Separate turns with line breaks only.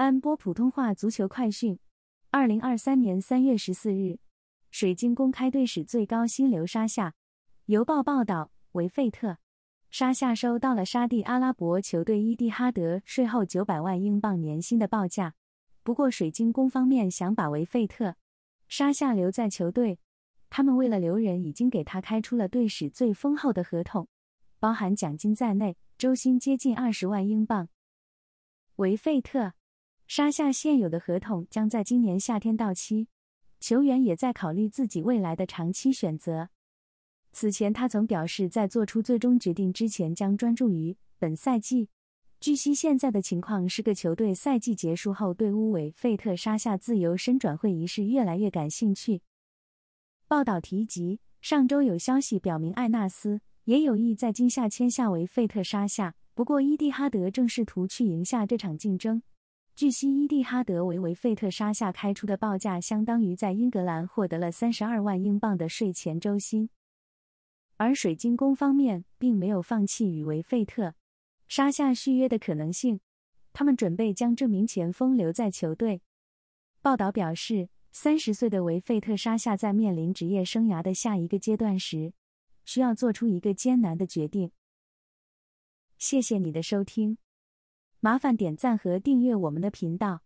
安播普通话足球快讯：二零二三年三月十四日，水晶宫开队史最高薪留沙夏。邮报报道，维费特沙夏收到了沙地阿拉伯球队伊蒂哈德税后九百万英镑年薪的报价。不过，水晶宫方面想把维费特沙夏留在球队，他们为了留人已经给他开出了队史最丰厚的合同，包含奖金在内，周薪接近二十万英镑。维费特。沙夏现有的合同将在今年夏天到期，球员也在考虑自己未来的长期选择。此前，他曾表示在做出最终决定之前将专注于本赛季。据悉，现在的情况是个球队赛季结束后对乌维费特沙夏自由身转会一事越来越感兴趣。报道提及，上周有消息表明艾纳斯也有意在今夏签下为费特沙夏，不过伊蒂哈德正试图去赢下这场竞争。据悉，伊蒂哈德为维费特沙夏开出的报价相当于在英格兰获得了三十二万英镑的税前周薪，而水晶宫方面并没有放弃与维费特沙夏续约的可能性，他们准备将这名前锋留在球队。报道表示，三十岁的维费特沙夏在面临职业生涯的下一个阶段时，需要做出一个艰难的决定。谢谢你的收听。麻烦点赞和订阅我们的频道。